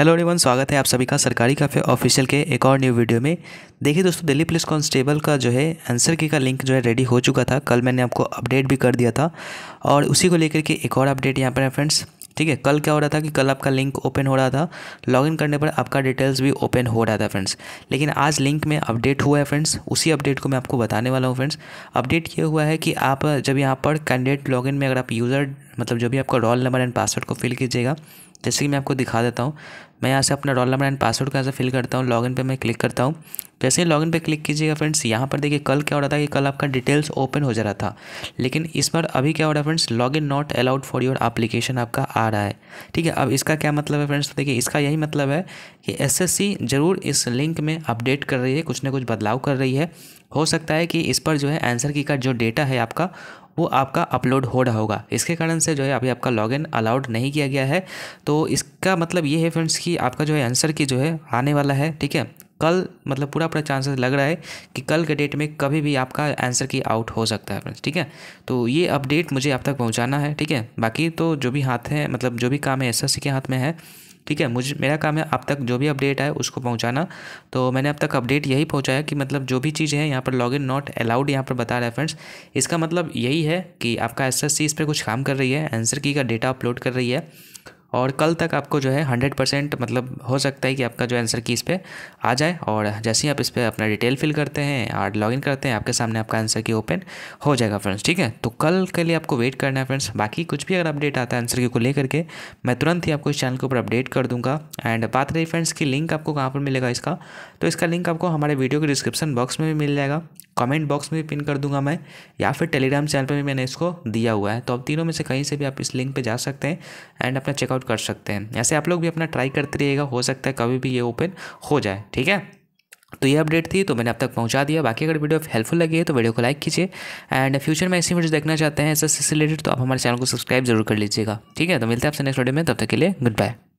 hello everyone स्वागत है आप सभी का सरकारी काफ़े ऑफिशियल के एक और न्यू वीडियो में देखिए दोस्तों दिल्ली पुलिस कांस्टेबल का जो है आंसर की का लिंक जो है रेडी हो चुका था कल मैंने आपको अपडेट भी कर दिया था और उसी को लेकर के एक और अपडेट यहाँ पर है फ्रेंड्स ठीक है कल क्या हो रहा था कि कल आपका लिंक ओपन हो रहा था लॉगिन करने पर आपका डिटेल्स भी ओपन हो रहा था फ्रेंड्स लेकिन आज लिंक में अपडेट हुआ है फ्रेंड्स उसी अपडेट को मैं आपको बताने वाला हूँ फ्रेंड्स अपडेट ये हुआ है कि आप जब यहाँ पर कैंडिडेट लॉगिन में अगर आप यूज़र मतलब जो भी आपका रोल नंबर एंड पासवर्ड को फिल कीजिएगा जैसे कि मैं आपको दिखा देता हूँ मैं यहाँ से अपना रोल नंबर एंड पासवर्ड का यहाँ से फिल करता हूँ लॉगिन पे मैं क्लिक करता हूँ जैसे ही लॉगिन पे क्लिक कीजिएगा फ्रेंड्स यहाँ पर देखिए कल क्या हो रहा था कि कल आपका डिटेल्स ओपन हो जा रहा था लेकिन इस बार अभी क्या हो रहा है friends log in not allowed for your application आपका आ रहा है ठीक है अब इसका क्या मतलब है फ्रेंड्स तो देखिए इसका यही मतलब है कि एस ज़रूर इस लिंक में अपडेट कर रही है कुछ ना कुछ बदलाव कर रही है हो सकता है कि इस पर जो है आंसर की का जो डेटा है आपका वो आपका अपलोड हो रहा होगा इसके कारण से जो है अभी आपका लॉगिन अलाउड नहीं किया गया है तो इसका मतलब ये है फ्रेंड्स कि आपका जो है आंसर की जो है आने वाला है ठीक है कल मतलब पूरा पूरा चांसेस लग रहा है कि कल के डेट में कभी भी आपका आंसर की आउट हो सकता है फ्रेंड्स ठीक है तो ये अपडेट मुझे आप तक पहुंचाना है ठीक है बाकी तो जो भी हाथ है मतलब जो भी काम है एस के हाथ में है ठीक है मुझे मेरा काम है आप तक जो भी अपडेट आए उसको पहुँचाना तो मैंने अब तक अपडेट यही पहुँचाया कि मतलब जो भी चीज़ें हैं यहाँ पर लॉग इन नॉट अलाउड यहाँ पर बता रहा है फ्रेंड्स इसका मतलब यही है कि आपका एस एस सी इस पर कुछ काम कर रही है आंसर की का डेटा अपलोड कर रही है और कल तक आपको जो है हंड्रेड परसेंट मतलब हो सकता है कि आपका जो आंसर की इस पर आ जाए और जैसे ही आप इस पर अपना डिटेल फिल करते हैं और लॉगिन करते हैं आपके सामने आपका आंसर की ओपन हो जाएगा फ्रेंड्स ठीक है तो कल के लिए आपको वेट करना है फ्रेंड्स बाकी कुछ भी अगर अपडेट आता है आंसर की को लेकर के मैं तुरंत ही आपको इस चैनल के ऊपर अपडेट कर दूँगा एंड बात रही फ्रेंड्स की लिंक आपको कहाँ पर मिलेगा इसका तो इसका लिंक आपको हमारे वीडियो के डिस्क्रिप्शन बॉक्स में भी मिल जाएगा कमेंट बॉक्स में भी पिन कर दूंगा मैं या फिर टेलीग्राम चैनल पर भी मैंने इसको दिया हुआ है तो अब तीनों में से कहीं से भी आप इस लिंक पर जा सकते हैं एंड अपना चेकआउट कर सकते हैं ऐसे आप लोग भी अपना ट्राई करते रहिएगा हो सकता है कभी भी ये ओपन हो जाए ठीक है तो ये अपडेट थी तो मैंने अब तक पहुंचा दिया बाकी अगर वीडियो हेल्पफुल लगी है तो वीडियो को लाइक कीजिए एंड फ्यूचर में ऐसी वीडियो देखना चाहते हैं एस से रिलेटेड तो आप हमारे चैनल को सब्सक्राइब जरूर कर लीजिएगा ठीक है तो मिलते हैं आपसे नेक्स्ट वीडियो में तब तक के लिए गुड बाय